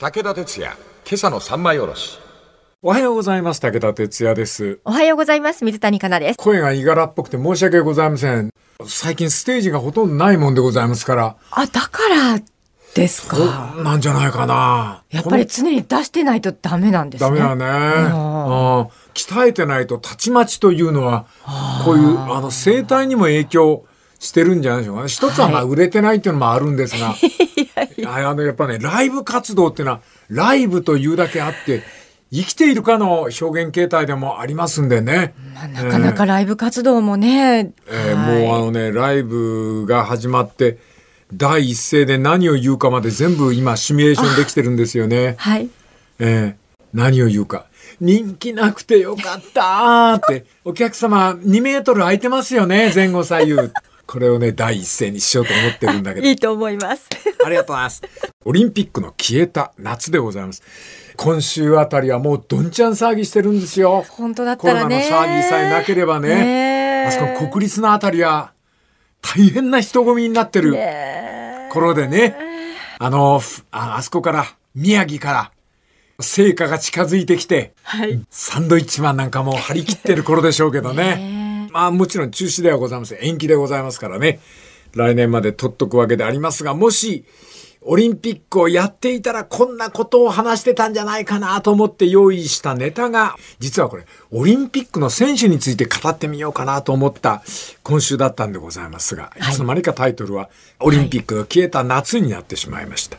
武田哲也、今朝の三枚おろし。おはようございます。武田哲也です。おはようございます。水谷香奈です。声がいがらっぽくて申し訳ございません。最近ステージがほとんどないもんでございますから。あ、だからですか。なんじゃないかな。やっぱり常に出してないとダメなんですね。ダメだね。うん、鍛えてないとたちまちというのは、こういうあの生態にも影響。してるんじゃないでしょうかね。一つはまあ売れてないっていうのもあるんですが、は い、あのやっぱね、ライブ活動っていうのは、ライブというだけあって、生きているかの表現形態でもありますんでね。まあ、なかなかライブ活動もね。えー、えーもうあのね、ライブが始まって、第一声で何を言うかまで全部今シミュレーションできてるんですよね。はい。えー、何を言うか。人気なくてよかったって、お客様2メートル空いてますよね、前後左右。これをね第一声にしようと思ってるんだけどいいと思いますありがとうございますオリンピックの消えた夏でございます今週あたりはもうどんちゃん騒ぎしてるんですよ本当だったらねコロナの騒ぎさえなければね、ね、あそこ国立のあたりは大変な人混みになってる頃でねあのああそこから宮城から成果が近づいてきて、はい、サンドイッチマンなんかも張り切ってる頃でしょうけどねまあもちろん中止ではございません。延期でございますからね。来年まで取っとくわけでありますが、もし、オリンピックをやっていたらこんなことを話してたんじゃないかなと思って用意したネタが、実はこれ、オリンピックの選手について語ってみようかなと思った今週だったんでございますが、い、つの間にかタイトルは、オリンピックが消えた夏になってしまいました。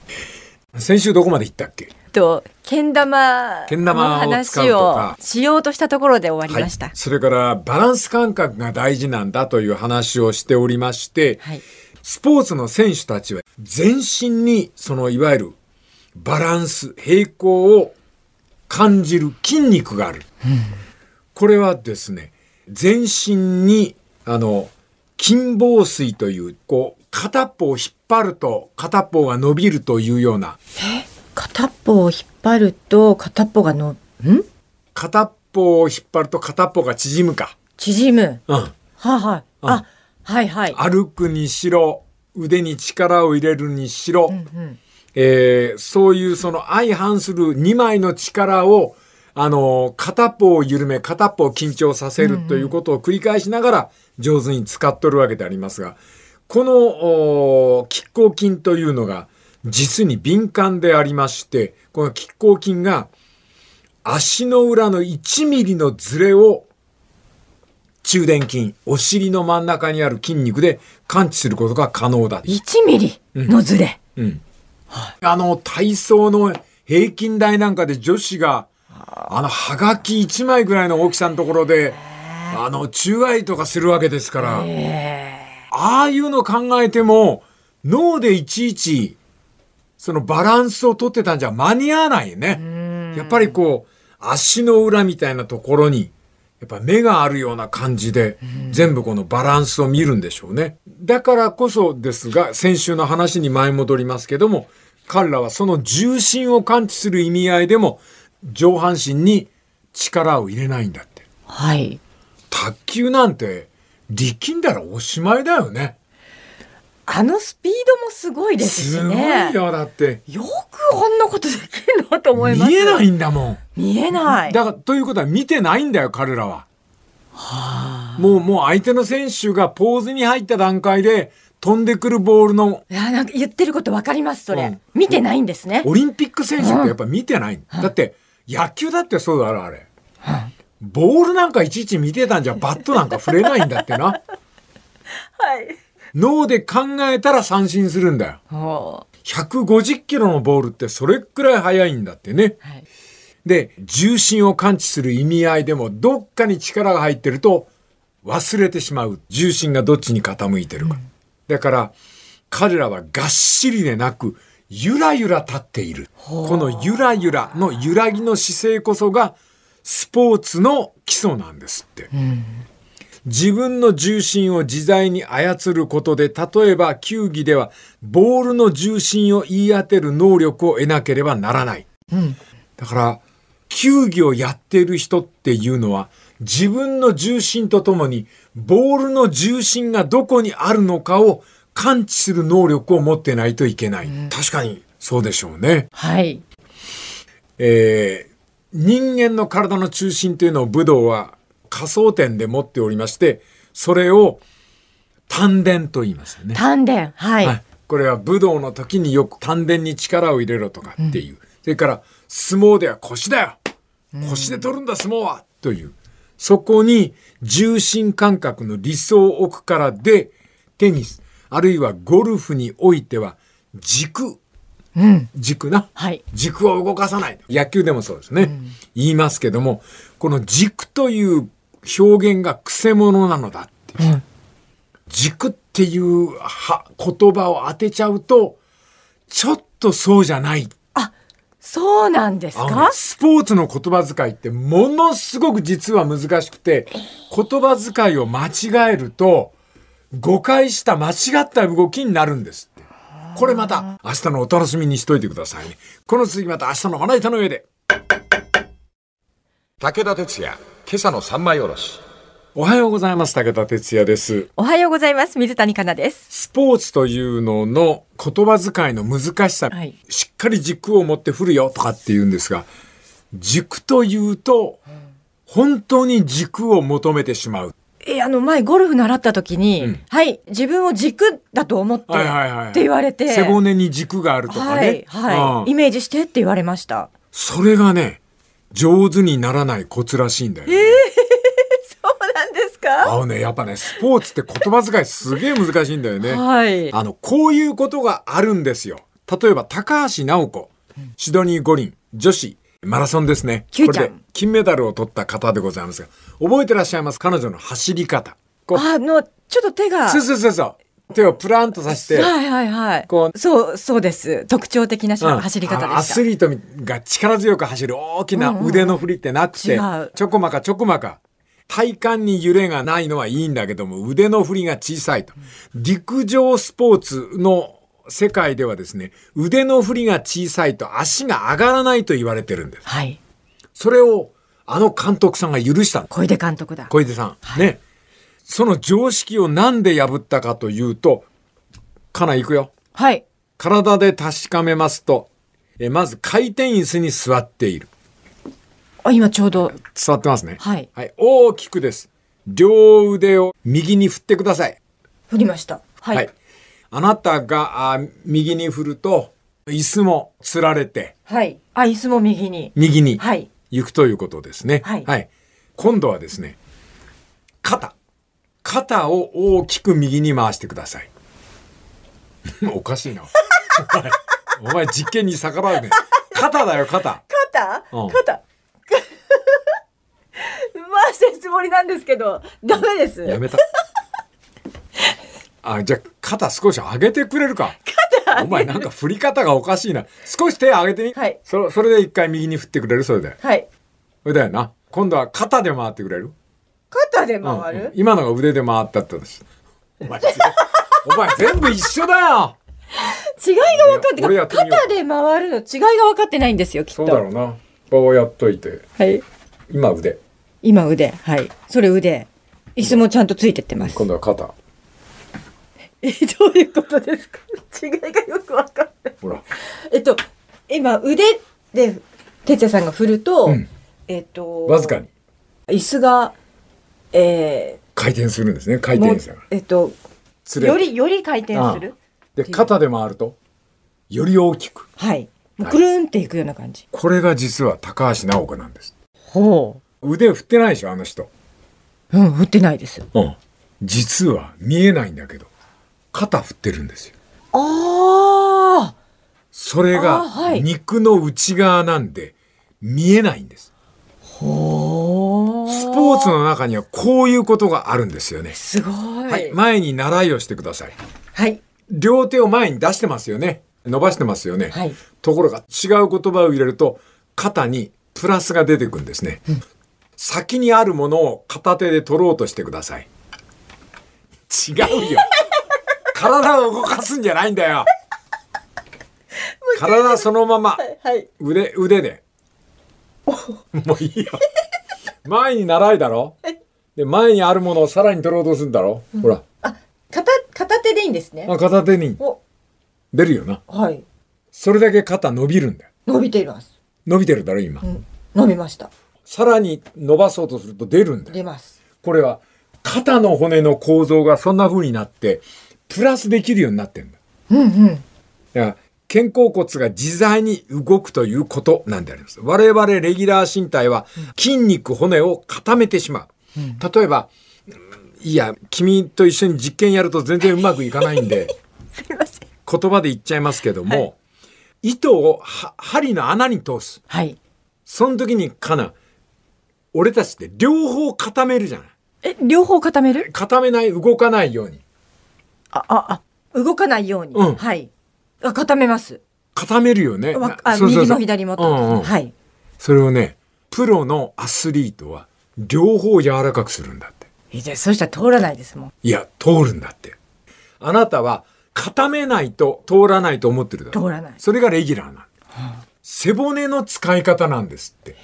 はい、先週どこまで行ったっけとけん玉の話をしようとしたところで終わりました、はい、それからバランス感覚が大事なんだという話をしておりまして、はい、スポーツの選手たちは全身にそのいわゆるバランス平行を感じる筋肉がある、うん、これはですね全身にあの筋防水というこう片っぽを引っ張ると片っぽが伸びるというような片っ方を引っ張ると片っぽがのん片っぽを引っ張ると片っぽが縮むか縮む、うん、はあ、はい、うん、あはいはい歩くにしろ腕に力を入れるにしろ、うんうん、えー、そういうその相反する2枚の力をあの片っぽを緩め片っぽを緊張させるということを繰り返しながら上手に使っとるわけでありますがこの拮抗筋というのが実に敏感でありまして、この拮抗筋が足の裏の1ミリのズレを中殿筋、お尻の真ん中にある筋肉で感知することが可能だ。1ミリのズレ、うん、うん。あの、体操の平均台なんかで女子が、あの、はがき1枚ぐらいの大きさのところで、あの、中返とかするわけですから、ああいうの考えても、脳でいちいちそのバランスを取ってたんじゃ間に合わないね。やっぱりこう、足の裏みたいなところに、やっぱ目があるような感じで、全部このバランスを見るんでしょうね。だからこそですが、先週の話に前戻りますけども、彼らはその重心を感知する意味合いでも、上半身に力を入れないんだって。はい。卓球なんて、力んだらおしまいだよね。あのスピードもすごいですしね。すごいよ、だって。よくあんなことできるのと思います。見えないんだもん。見えない。だから、ということは見てないんだよ、彼らは。はあ、もう、もう相手の選手がポーズに入った段階で、飛んでくるボールの。いや、なんか言ってることわかります、それ、うん、見てないんですね。オリンピック選手ってやっぱ見てない。うん、だって、野球だってそうだろ、あれ。うん、ボールなんかいちいち見てたんじゃ、バットなんか触れないんだってな。はい。脳で考えたら三振するんだよ。150キロのボールってそれくらい速いんだってね。はい、で、重心を感知する意味合いでも、どっかに力が入ってると忘れてしまう。重心がどっちに傾いてるか。うん、だから、彼らはがっしりでなく、ゆらゆら立っている。このゆらゆらの揺らぎの姿勢こそが、スポーツの基礎なんですって。うん自分の重心を自在に操ることで、例えば球技ではボールの重心を言い当てる能力を得なければならない。うん、だから、球技をやっている人っていうのは、自分の重心とともに、ボールの重心がどこにあるのかを感知する能力を持ってないといけない。うん、確かに、そうでしょうね。はい。えー、人間の体の中心というのを武道は仮想点で持っておりまして、それを丹田と言いますよね。丹田、はい、はい。これは武道の時によく丹田に力を入れろとかっていう。うん、それから相撲では腰だよ腰で取るんだ相撲はという。そこに重心感覚の理想を置くからで、テニス、あるいはゴルフにおいては軸、うん、軸な、はい、軸を動かさない。野球でもそうですね。うん、言いますけども、この軸という表現がくせ者なのだってう、うん、軸っていうは言葉を当てちゃうとちょっとそうじゃないあそうなんですかスポーツの言葉遣いってものすごく実は難しくて言葉遣いを間違えると誤解した間違った動きになるんですってこれまた明日のお楽しみにしといてくださいねこの続きまた明日のまな板の上で武田哲也、今朝の三枚おろし。おはようございます。武田哲也です。おはようございます。水谷香奈です。スポーツというのの言葉遣いの難しさ、はい、しっかり軸を持って振るよとかって言うんですが、軸というと、本当に軸を求めてしまう。えあの前ゴルフ習った時に、うん、はい自分を軸だと思って、はいはいはい、って言われて背骨に軸があるとかね、はい、はいうん、イメージしてって言われましたそれがね上手にならないコツらしいんだよ、ね。えー、そうなんですかあのね、やっぱね、スポーツって言葉遣いすげえ難しいんだよね。はい。あの、こういうことがあるんですよ。例えば、高橋直子、シドニー五輪、女子、マラソンですね。これで金メダルを取った方でございますが、覚えてらっしゃいます彼女の走り方。あの、ちょっと手が。そうそうそうそう。手をプランとさして、はいはいはい。こう。そう、そうです。特徴的な、走り方でした。アスリートが力強く走る大きな腕の振りってなくて、うんうん、ちょこまかちょこまか。体幹に揺れがないのはいいんだけども、腕の振りが小さいと。陸上スポーツの世界ではですね、腕の振りが小さいと足が上がらないと言われてるんです。はい。それを、あの監督さんが許した小出監督だ。小出さん。はい、ね。その常識をなんで破ったかというと、かな行くよ。はい。体で確かめますと、えまず回転椅子に座っている。あ、今ちょうど。座ってますね。はい。はい。大きくです。両腕を右に振ってください。振りました。はい。はい、あなたがあ右に振ると、椅子もつられて。はい。あ、椅子も右に。右に。はい。行くということですね。はい。はい、今度はですね、肩。肩を大きく右に回してください。おかしいな。お前、お前実験に逆らうね。肩だよ、肩。肩、うん、肩。回してつもりなんですけど、ダメです。やめた。あ、じゃ肩少し上げてくれるか。お前なんか振り方がおかしいな。少し手上げてみ。はい。そそれで一回右に振ってくれるそれで。はい。それだよな。今度は肩で回ってくれる肩で回る、うんうん、今のが腕で回ったってです。お前、お前全部一緒だよ違いが分かって、肩で回るの違いが分かってないんですよ、きっと。そうだろうな。こうやっといて。はい。今腕。今腕。はい。それ腕。椅子もちゃんとついてってます。今度は肩。え、どういうことですか違いがよく分かって。ほら。えっと、今腕で、哲也さんが振ると、うん、えっと、わずかに。椅子がえー、回転するんですね回転する、えっとよりより回転するで肩で回るとより大きくはいくるんっていくような感じ、はい、これが実は高橋直子なんですほう腕振ってないでしょあの人うん振ってないですうん実は見えないんだけど肩振ってるんですよああそれが肉の内側なんで見えないんです、はい、ほうスポーツの中にはこういうことがあるんですよね。すごい。はい、前に習いをしてください。はい。両手を前に出してますよね。伸ばしてますよね。はい、ところが違う言葉を入れると肩にプラスが出てくるんですね、うん。先にあるものを片手で取ろうとしてください。違うよ。体を動かすんじゃないんだよ。体そのまま、はい、腕腕で。もういいよ。前に習いだろで、前にあるものをさらに取ろうとするんだろ、うん、ほら。あ、片、片手でいいんですね。あ、片手に。出るよな。はい。それだけ肩伸びるんだよ。伸びています。伸びてるだろ、今、うん。伸びました。さらに伸ばそうとすると出るんだよ。出ます。これは、肩の骨の構造がそんな風になって、プラスできるようになってんだ。うんうん。いや肩甲骨が自在に動くということなんであります。我々レギュラー身体は筋肉、骨を固めてしまう。例えば、いや、君と一緒に実験やると全然うまくいかないんで、すいません。言葉で言っちゃいますけども、はい、糸を針の穴に通す。はい。その時にかな、俺たちって両方固めるじゃない。え、両方固める固めない、動かないように。あ、あ、あ、動かないように。うん、はい。固めます固めるよね右も左も、うんうん、はいそれをねプロのアスリートは両方柔らかくするんだっていやそしたら通らないですもんいや通るんだってあなたは固めないと通らないと思ってるだろ通らないそれがレギュラーなんだ、はあ、背骨の使い方なんですって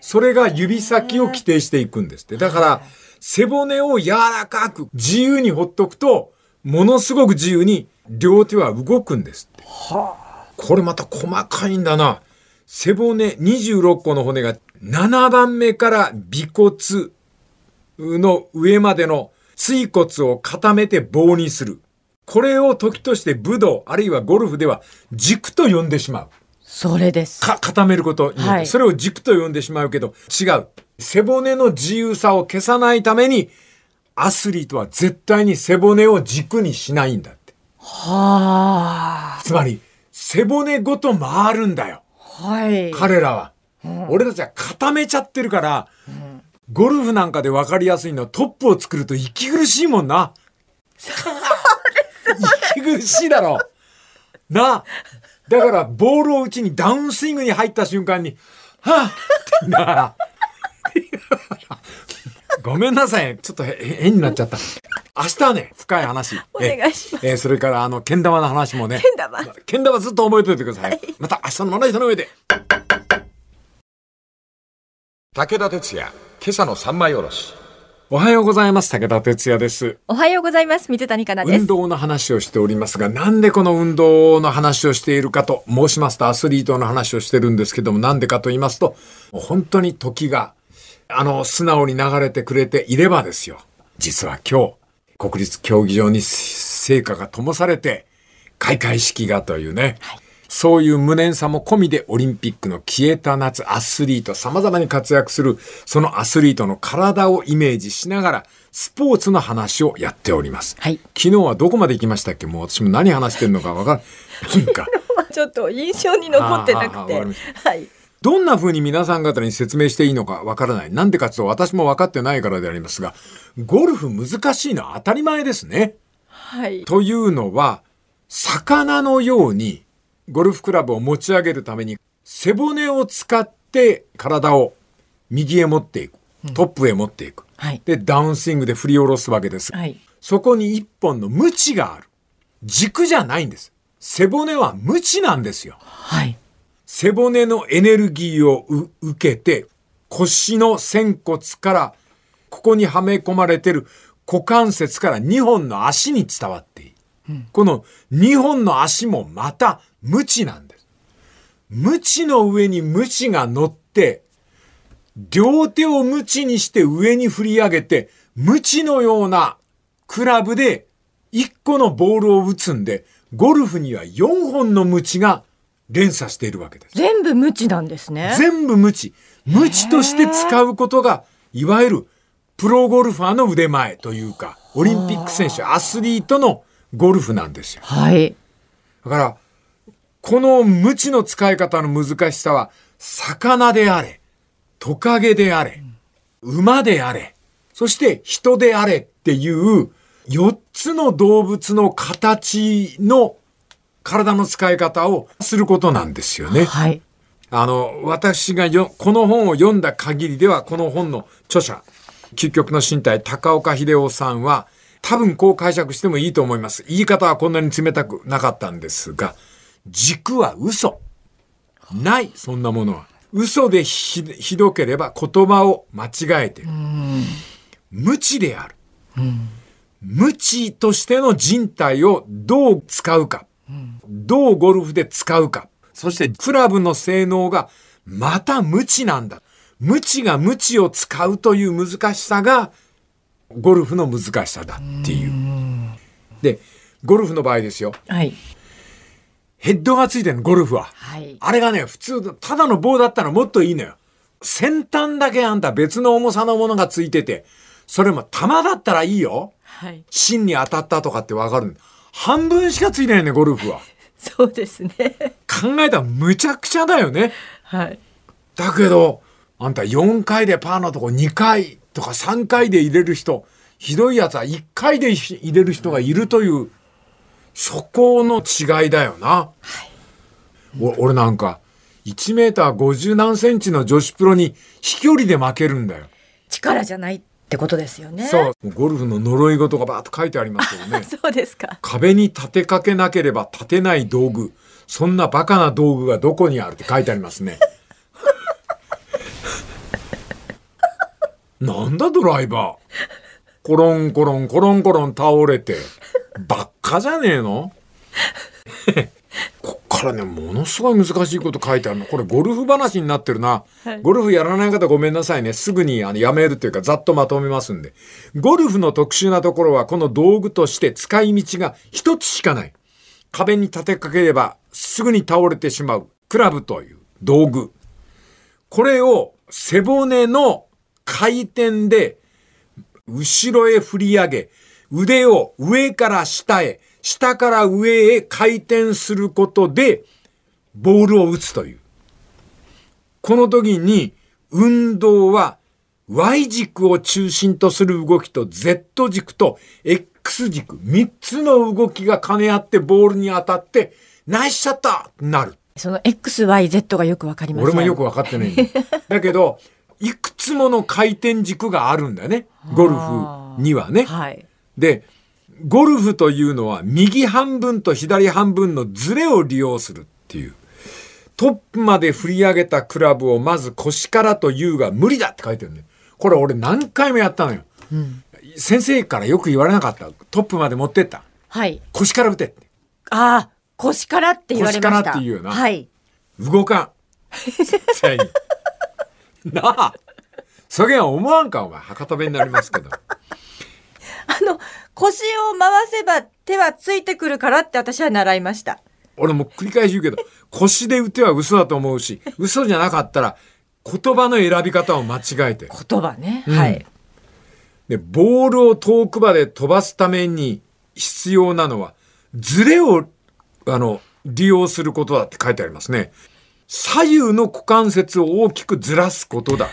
それが指先を規定していくんですってだから背骨を柔らかく自由にほっとくとものすごく自由に両手は動くんですって。はあ、これまた細かいんだな。背骨26個の骨が7番目から尾骨の上までの椎骨を固めて棒にする。これを時として武道あるいはゴルフでは軸と呼んでしまう。それです。か、固めることによって、はい、それを軸と呼んでしまうけど、違う。背骨の自由さを消さないために、アスリートは絶対に背骨を軸にしないんだ。はあ。つまり、背骨ごと回るんだよ。はい。彼らは。うん、俺たちは固めちゃってるから、うん、ゴルフなんかで分かりやすいのはトップを作ると息苦しいもんな。息苦しいだろ。な。だからボールを打ちにダウンスイングに入った瞬間に、はぁってなら、ごめんなさい。ちょっと変になっちゃった。明日はね、深い話。お願いします。えー、それから、あの、けん玉の話もね。けん玉けん玉ずっと覚えておいてください。また明日のまな板の上で。武田鉄矢、今朝の三枚おろし。おはようございます。武田哲也です。おはようございます。水谷香奈です。運動の話をしておりますが、なんでこの運動の話をしているかと申しますと、アスリートの話をしてるんですけども、なんでかと言いますと、本当に時があの、素直に流れてくれていればですよ。実は今日、国立競技場に成果が灯されて、開会式がというね、はい、そういう無念さも込みでオリンピックの消えた夏、アスリート、様々に活躍する、そのアスリートの体をイメージしながら、スポーツの話をやっております。はい、昨日はどこまで行きましたっけもう私も何話してるのかわかんない。金ちょっと印象に残ってなくて。はい。どんな風に皆さん方に説明していいのかわからない。なんでかちと私も分かってないからでありますが、ゴルフ難しいのは当たり前ですね。はい。というのは、魚のようにゴルフクラブを持ち上げるために背骨を使って体を右へ持っていく。トップへ持っていく。うんはい、で、ダウンスイングで振り下ろすわけです。はい、そこに一本の無知がある。軸じゃないんです。背骨は無知なんですよ。はい。背骨のエネルギーを受けて、腰の仙骨から、ここにはめ込まれてる股関節から2本の足に伝わっている。うん、この2本の足もまた無知なんです。無知の上に無知が乗って、両手を無知にして上に振り上げて、無知のようなクラブで1個のボールを打つんで、ゴルフには4本の無知が連鎖しているわけです。全部無知なんですね。全部無知。無知として使うことが、いわゆるプロゴルファーの腕前というか、オリンピック選手、アスリートのゴルフなんですよ。はい。だから、この無知の使い方の難しさは、魚であれ、トカゲであれ、馬であれ、そして人であれっていう4つの動物の形の体の使い方をすることなんですよね。はい、あの私がよこの本を読んだ限りではこの本の著者「究極の身体」高岡秀夫さんは多分こう解釈してもいいと思います。言い方はこんなに冷たくなかったんですが軸は嘘ないそんなものは。嘘でひひどければ言葉を間違えてる。無知である。無知としての人体をどう使うか。どうゴルフで使うか。そしてクラブの性能がまた無知なんだ。無知が無知を使うという難しさがゴルフの難しさだっていう。で、ゴルフの場合ですよ。はい。ヘッドがついてるの、ゴルフは。はい。あれがね、普通の、ただの棒だったらもっといいのよ。先端だけあんた別の重さのものがついてて、それも球だったらいいよ。はい。芯に当たったとかってわかる半分しかついてないね、ゴルフは。そうですね考えたらむちゃくちゃだよねはいだけどあんた4回でパーのとこ2回とか3回で入れる人ひどいやつは1回で入れる人がいるというそこの違いだよな、はい、お俺なんか1メーター50何センチの女子プロに飛距離で負けるんだよ力じゃないってことですよね。ゴルフの呪い事がばっと書いてありますけどね。そうですか。壁に立てかけなければ立てない道具。そんなバカな道具がどこにあるって書いてありますね。なんだドライバー。コロンコロンコロンコロン倒れて。ばっかじゃねえのからねものすごい難しいこと書いてあるのこれゴルフ話になってるな、はい、ゴルフやらない方ごめんなさいねすぐにあのやめるというかざっとまとめますんでゴルフの特殊なところはこの道具として使い道が一つしかない壁に立てかければすぐに倒れてしまうクラブという道具これを背骨の回転で後ろへ振り上げ腕を上から下へ下から上へ回転することで、ボールを打つという。この時に、運動は Y 軸を中心とする動きと Z 軸と X 軸、3つの動きが兼ね合ってボールに当たって、ナイスシャッターなる。その XYZ がよくわかりません俺もよくわかってない。だけど、いくつもの回転軸があるんだね。ゴルフにはね。はい、で、ゴルフというのは右半分と左半分のズレを利用するっていう。トップまで振り上げたクラブをまず腰からと言うが無理だって書いてるんで。これ俺何回もやったのよ。うん、先生からよく言われなかった。トップまで持ってった。はい。腰から打てって。ああ、腰からって言われました腰からっていうよな。はい。動かん。絶対に。なあ。そげん思わんか、お前。博多弁になりますけど。あの、腰を回せば手はついてくるからって私は習いました。俺も繰り返し言うけど、腰で打ては嘘だと思うし、嘘じゃなかったら言葉の選び方を間違えて。言葉ね。うん、はい。で、ボールを遠くまで飛ばすために必要なのは、ズレを、あの、利用することだって書いてありますね。左右の股関節を大きくずらすことだ。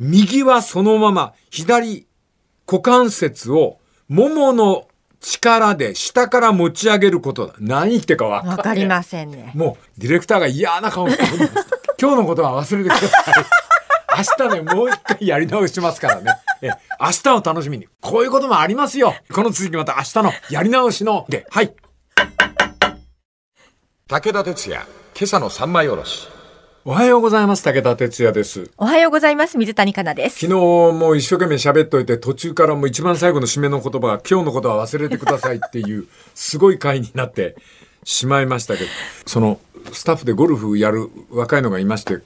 右はそのまま、左股関節をももの力で下から持ち上げることだ。何言ってかわかかりませんね。もうディレクターが嫌な顔してるんです。今日のことは忘れてください。明日ね、もう一回やり直しますからね。え明日を楽しみに。こういうこともありますよ。この続きまた明日のやり直しので、はい。武田鉄矢、今朝の三枚おろし。おはようございます武田哲也ですおはようございます水谷香奈です昨日もう一生懸命喋っといて途中からもう一番最後の締めの言葉が今日のことは忘れてくださいっていう すごい回になってしまいましたけどそのスタッフでゴルフやる若いのがいまして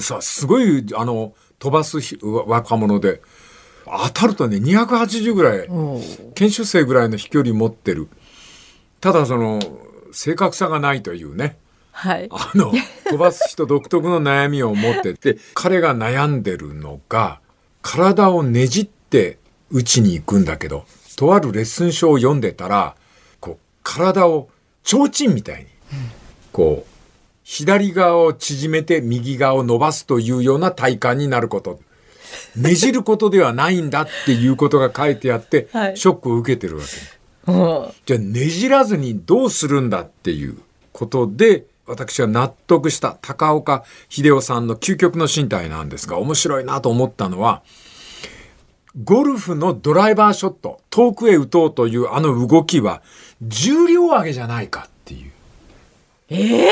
さすごいあの飛ばす若者で当たるとね280ぐらい研修生ぐらいの飛距離持ってるただその正確さがないというねはい、あの飛ばす人独特の悩みを持ってて彼が悩んでるのが体をねじって打ちに行くんだけどとあるレッスン書を読んでたらこう体を提灯みたいに、こう左側を縮めて右側を伸ばすというような体感になること。ねじることではないんだっていうことが書いてあって、ショックを受けてるわけ。じゃあねじらずにどうするんだっていうことで私は納得した高岡秀夫さんの究極の身体なんですが面白いなと思ったのはゴルフのドライバーショット遠くへ打とうというあの動きは重量上げじゃないかっていう。えー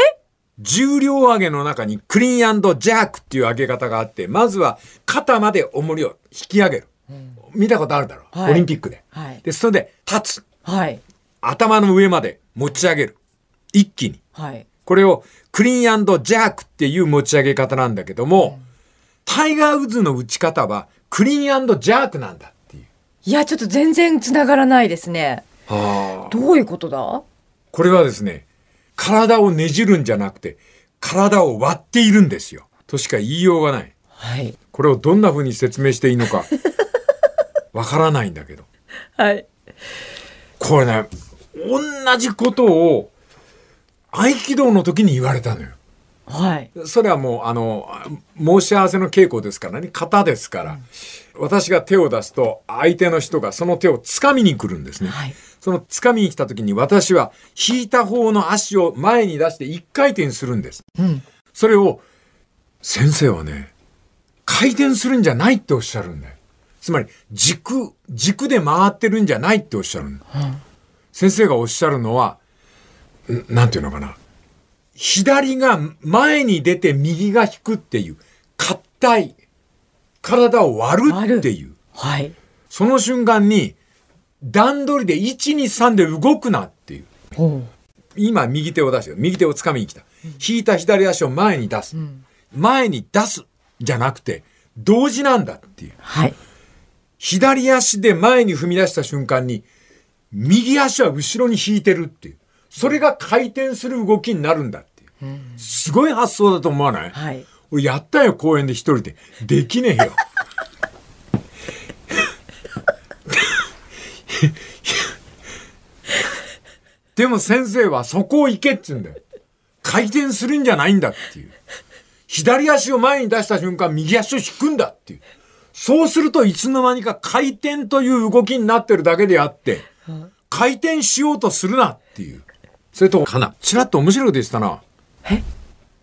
重量上げの中にクリーンジャークっていう上げ方があって、まずは肩まで重りを引き上げる。うん、見たことあるだろう、はい、オリンピックで。はい、で、それで立つ。はい、頭の上まで持ち上げる。一気に。はい、これをクリーンジャークっていう持ち上げ方なんだけども、タイガー・ウッズの打ち方はクリーンジャークなんだっていう。いや、ちょっと全然つながらないですね。はあ、どういうことだこれはですね、体をねじるんじゃなくて、体を割っているんですよ。としか言いようがない。はい。これをどんな風に説明していいのか、わからないんだけど。はい。これね、同じことを合気道の時に言われたのよ。はい、それはもうあの申し合わせの稽古ですからね型ですから、うん、私が手を出すと相手の人がその手をつかみに来るんですね、はい、そのつかみに来た時に私は引いた方の足を前に出して1回転するんです、うん、それを先生はね回転するんじゃないっておっしゃるんだよつまり軸軸で回ってるんじゃないっておっしゃるんだ、うん、先生がおっしゃるのはなんていうのかな。左が前に出て右が引くっていう、硬い、体を割るっていう。はい。その瞬間に、段取りで1、2、3で動くなっていう。今、右手を出して右手を掴みに来た。引いた左足を前に出す。うん、前に出すじゃなくて、同時なんだっていう。はい。左足で前に踏み出した瞬間に、右足は後ろに引いてるっていう。それが回転する動きになるんだっていう。すごい発想だと思わない、はい、俺やったよ、公園で一人で。できねえよ。でも先生はそこを行けって言うんだよ。回転するんじゃないんだっていう。左足を前に出した瞬間、右足を引くんだっていう。そうするといつの間にか回転という動きになってるだけであって、回転しようとするなっていう。それとな、ちらっと面白いこと言ってたな。え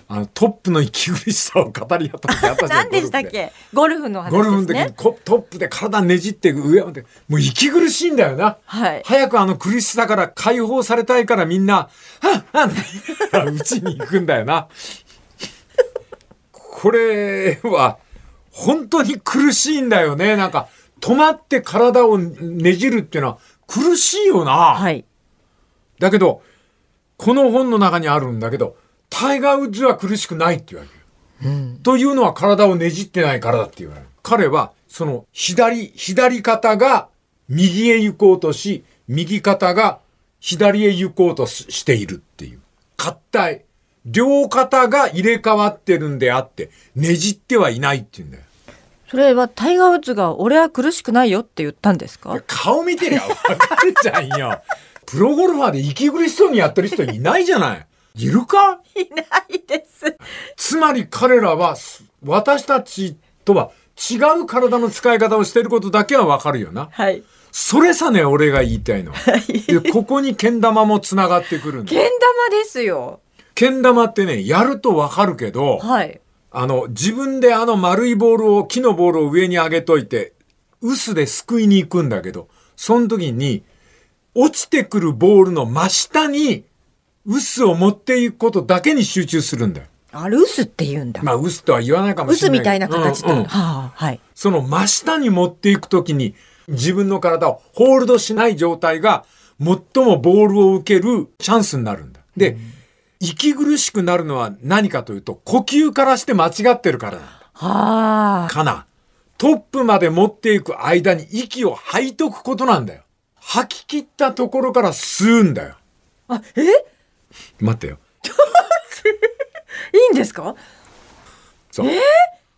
あのトップの息苦しさを語り合った時あったじゃ 何でしたっけゴルフの話、ね、ゴルフの時トップで体ねじって上までもう息苦しいんだよな、はい、早くあの苦しさから解放されたいからみんな「はっはっ」うちに行くんだよなこれは本当に苦しいんだよねなんか止まって体をねじるっていうのは苦しいよな、はい、だけどこの本の中にあるんだけど、タイガー・ウッズは苦しくないって言われる。うん、というのは体をねじってないからだって言われる。彼は、その左、左肩が右へ行こうとし、右肩が左へ行こうとしているっていう。合体。両肩が入れ替わってるんであって、ねじってはいないって言うんだよ。それはタイガー・ウッズが「俺は苦しくないよ」って言ったんですか顔見てりゃ分かるじゃんよプロゴルファーで息苦しそうにやってる人いないじゃない。いるかいないです。つまり彼らは、私たちとは違う体の使い方をしてることだけはわかるよな。はい。それさね、俺が言いたいの。はい、で、ここにけん玉もつながってくるんだ。けん玉ですよ。けん玉ってね、やるとわかるけど、はい。あの、自分であの丸いボールを、木のボールを上に上げといて、臼ですくいに行くんだけど、その時に、落ちてくるボールの真下に、ウスを持っていくことだけに集中するんだよ。あれ、ウスって言うんだ。まあ、ウスとは言わないかもしれない。ウスみたいな形だ。うんうんはあはい。その真下に持っていくときに、自分の体をホールドしない状態が、最もボールを受けるチャンスになるんだ。で、うん、息苦しくなるのは何かというと、呼吸からして間違ってるからなんだ。はあ。かな。トップまで持っていく間に息を吐いとくことなんだよ。吐き切ったところから吸うんだよ。あ、え待ってよ。いいんですかそう。え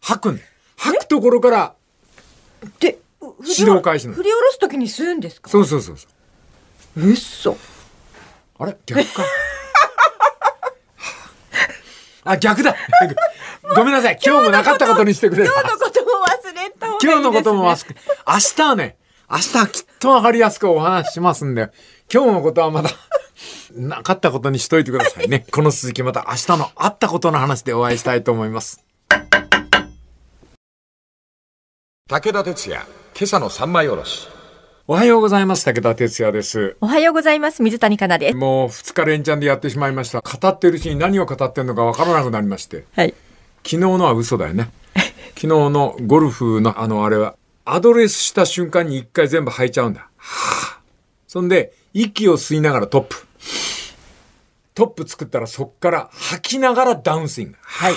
吐くん吐くところから、で、指導開始の。振り下ろすときに吸うんですかそうそうそうそう。うっそ。あれ逆か。あ、逆だ。ごめんなさい。今日もなかったことにしてくれ。今日のことも忘れた方がいい、ね、今日のことも忘れ、明日はね、明日きっとわかりやすくお話しますんで、今日のことはまだなかったことにしといてくださいね。この続きまた明日のあったことの話でお会いしたいと思います。武田鉄矢、今朝の三枚おろし。おはようございます。武田哲也です。おはようございます。水谷香奈です。もう二日連チャンでやってしまいました。語ってるうちに何を語ってるのかわからなくなりまして。はい。昨日のは嘘だよね。昨日のゴルフのあのあれはアドレスした瞬間に一回全部吐いちゃうんだ。そんで、息を吸いながらトップ。トップ作ったらそっから吐きながらダウンスイング。はい。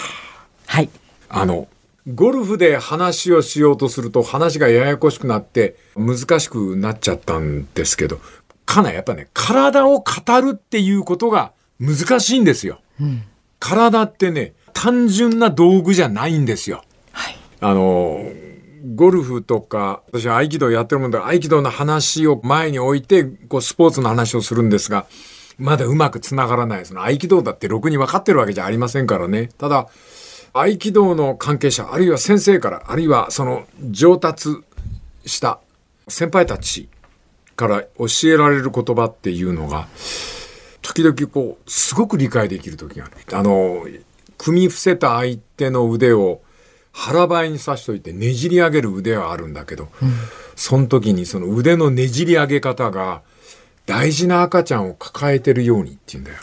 はい。あの、ゴルフで話をしようとすると話がややこしくなって難しくなっちゃったんですけど、かなやっぱね、体を語るっていうことが難しいんですよ。うん、体ってね、単純な道具じゃないんですよ。はい、あの、ゴルフとか、私は合気道やってるもんだから、合気道の話を前に置いて、こう、スポーツの話をするんですが、まだうまく繋がらない。その合気道だってろくに分かってるわけじゃありませんからね。ただ、合気道の関係者、あるいは先生から、あるいはその上達した先輩たちから教えられる言葉っていうのが、時々こう、すごく理解できる時がある。あの、組み伏せた相手の腕を腹ばいに刺しといてねじり上げる腕はあるんだけど、うん、その時にその腕のねじり上げ方が大事な赤ちゃんを抱えてるようにって言うんだよ。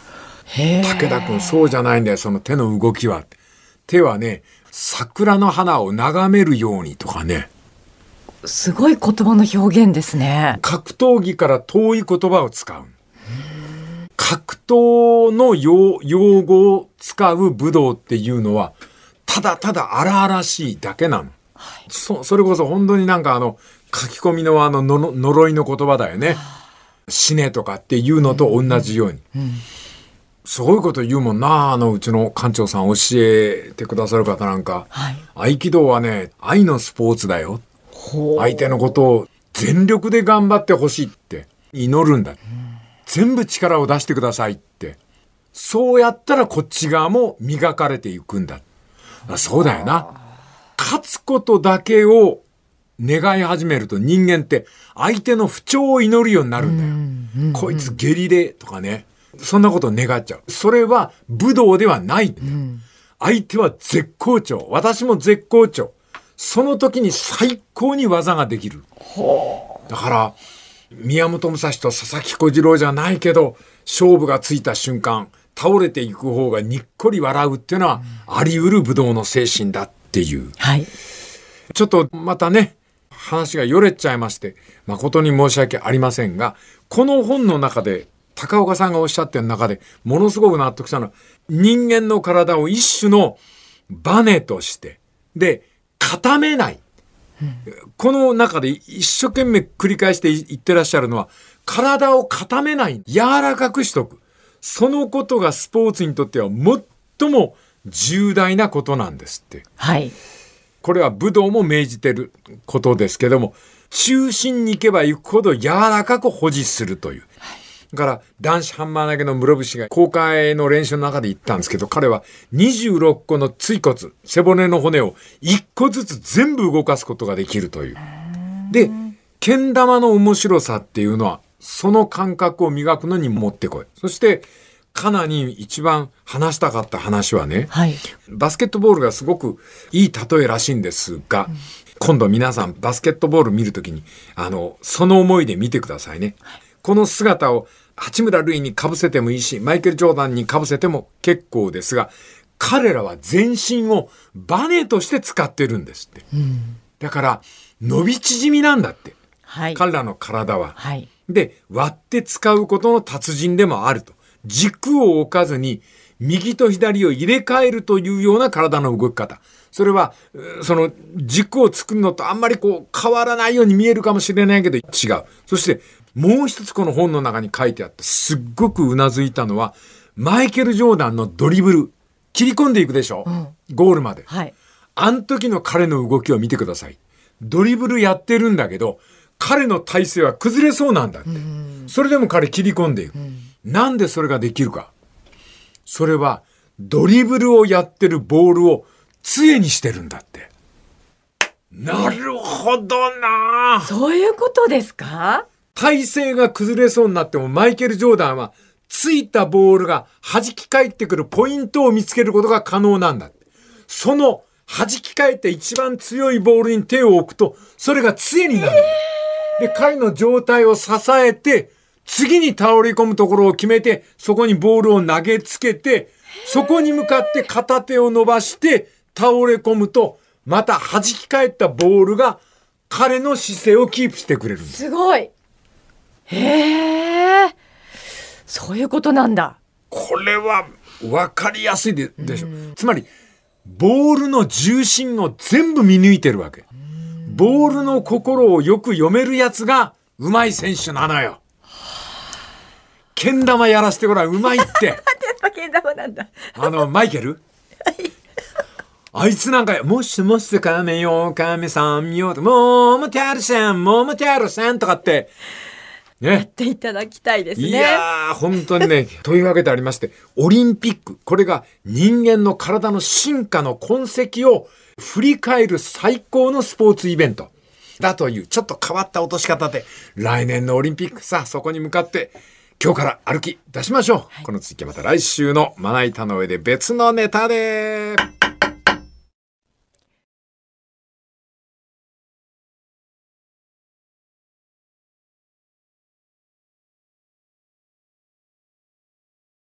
武田君そうじゃないんだよその手の動きは。手はね桜の花を眺めるようにとかね。すごい言葉の表現ですね。格闘技から遠い言葉を使う。格闘の用語を使う武道っていうのはただただ荒々しいだけなの。はい、そそれこそ本当になんかあの書き込みのあのの呪いの言葉だよね。死ねとかっていうのと同じように。うんうん、すごいこと言うもんなあのうちの館長さん教えてくださる方なんか、はい、合気道はね愛のスポーツだよ相手のことを全力で頑張ってほしいって祈るんだ、うん、全部力を出してくださいってそうやったらこっち側も磨かれていくんだってそうだよな。勝つことだけを願い始めると人間って相手の不調を祈るようになるんだよ。こいつ下痢でとかね。そんなこと願っちゃう。それは武道ではないんだよ、うん。相手は絶好調。私も絶好調。その時に最高に技ができる。だから、宮本武蔵と佐々木小次郎じゃないけど、勝負がついた瞬間、倒れていく方がにっこり笑うっていうのは、あり得る武道の精神だっていう。はい。ちょっとまたね、話がよれちゃいまして、誠に申し訳ありませんが、この本の中で、高岡さんがおっしゃってる中で、ものすごく納得したのは、人間の体を一種のバネとして、で、固めない。うん、この中で一生懸命繰り返していってらっしゃるのは、体を固めない。柔らかくしとく。そのことがスポーツにとっては最も重大なことなんですって。はい。これは武道も命じてることですけども、中心に行けば行くほど柔らかく保持するという。はいだから男子ハンマー投げの室伏が公開の練習の中で言ったんですけど、彼は26個の椎骨、背骨の骨を1個ずつ全部動かすことができるという。で、けん玉の面白さっていうのは、その感覚を磨くのに持ってこい。そして、カナに一番話したかった話はね、はい、バスケットボールがすごくいい例えらしいんですが、うん、今度皆さんバスケットボール見るときに、あの、その思いで見てくださいね。はい、この姿を八村塁にかぶせてもいいし、マイケル・ジョーダンにかぶせても結構ですが、彼らは全身をバネとして使ってるんですって。うん、だから、伸び縮みなんだって。はい、彼らの体は。はいで、割って使うことの達人でもあると。軸を置かずに、右と左を入れ替えるというような体の動き方。それは、その軸を作るのとあんまりこう変わらないように見えるかもしれないけど違う。そして、もう一つこの本の中に書いてあって、すっごくうなずいたのは、マイケル・ジョーダンのドリブル。切り込んでいくでしょ、うん、ゴールまで。はい。あの時の彼の動きを見てください。ドリブルやってるんだけど、彼の体制は崩れそうなんだって。それでも彼切り込んでいく。なんでそれができるか。それはドリブルをやってるボールを杖にしてるんだって。なるほどなそういうことですか体勢が崩れそうになってもマイケル・ジョーダンはついたボールが弾き返ってくるポイントを見つけることが可能なんだ。その弾き返って一番強いボールに手を置くと、それが杖になる。えーで、彼の状態を支えて、次に倒れ込むところを決めて、そこにボールを投げつけて、そこに向かって片手を伸ばして倒れ込むと、また弾き返ったボールが彼の姿勢をキープしてくれるす。すごい。へえ。そういうことなんだ。これは分かりやすいででしょ。つまり、ボールの重心を全部見抜いてるわけ。ボールの心をよく読めるやつが、うまい選手なのよ。けん玉やらせてごらん、うまい って。やっぱけん玉なんだ。あの、マイケルあいつなんか、もしもし、亀よ、亀さんよ、ももてあるせん、ももてあるせんとかって、ね、やっていただきたいですね。いや本当にね、というわけでありまして、オリンピック、これが人間の体の進化の痕跡を振り返る最高のスポーツイベント。だという、ちょっと変わった落とし方で、来年のオリンピック、さあ、そこに向かって、今日から歩き出しましょう。はい、この続きまた来週のまな板の上で別のネタで。